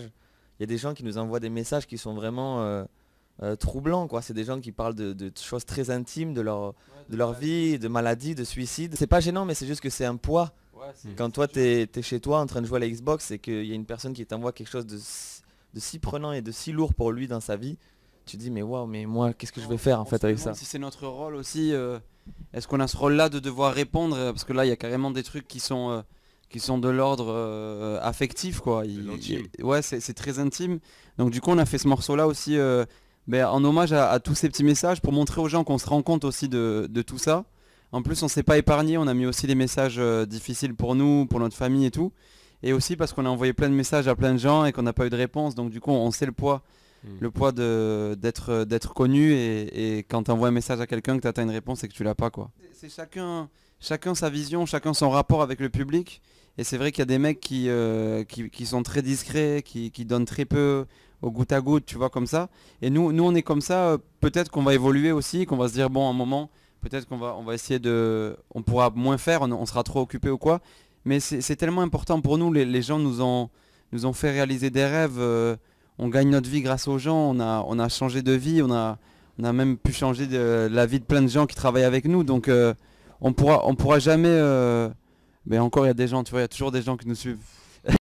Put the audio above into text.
Il y a des gens qui nous envoient des messages qui sont vraiment euh, euh, troublants. C'est des gens qui parlent de, choses très intimes, de leur, de, leur vie, de maladies, de suicides. C'est pas gênant, mais c'est juste que c'est un poids. Quand toi, tu es, chez toi en train de jouer à la Xbox et qu'il y a une personne qui t'envoie quelque chose de, si prenant et de si lourd pour lui dans sa vie, tu te dis mais waouh mais moi qu'est-ce que je vais faire en fait avec ça si c'est notre rôle aussi euh, est-ce qu'on a ce rôle là de devoir répondre parce que là il y a carrément des trucs qui sont qui sont de l'ordre euh, affectif quoi. ouais, c'est très intime. Donc du coup, on a fait ce morceau-là aussi euh, ben, en hommage à, tous ces petits messages pour montrer aux gens qu'on se rend compte aussi de, tout ça. En plus, on s'est pas épargné, on a mis aussi des messages euh, difficiles pour nous, pour notre famille et tout. Et aussi parce qu'on a envoyé plein de messages à plein de gens et qu'on n'a pas eu de réponse. Donc du coup, on sait le poids Hmm. Le poids d'être d'être connu et, quand tu envoies un message à quelqu'un que tu attends une réponse et que tu l'as pas quoi. C'est chacun chacun sa vision, chacun son rapport avec le public. Et c'est vrai qu'il y a des mecs qui, euh, qui, sont très discrets, qui, donnent très peu au goutte à goutte, tu vois, comme ça. Et nous, nous on est comme ça, euh, peut-être qu'on va évoluer aussi, qu'on va se dire, bon, un moment, peut-être qu'on va, on va essayer de... On pourra moins faire, on, sera trop occupé ou quoi. Mais c'est tellement important pour nous, les, gens nous ont, nous ont fait réaliser des rêves. Euh, on gagne notre vie grâce aux gens, on a, on a changé de vie, on a, a même pu changer de, la vie de plein de gens qui travaillent avec nous. Donc euh, on pourra, on pourra jamais. Euh, mais encore, il y a des gens, tu vois, il y a toujours des gens qui nous suivent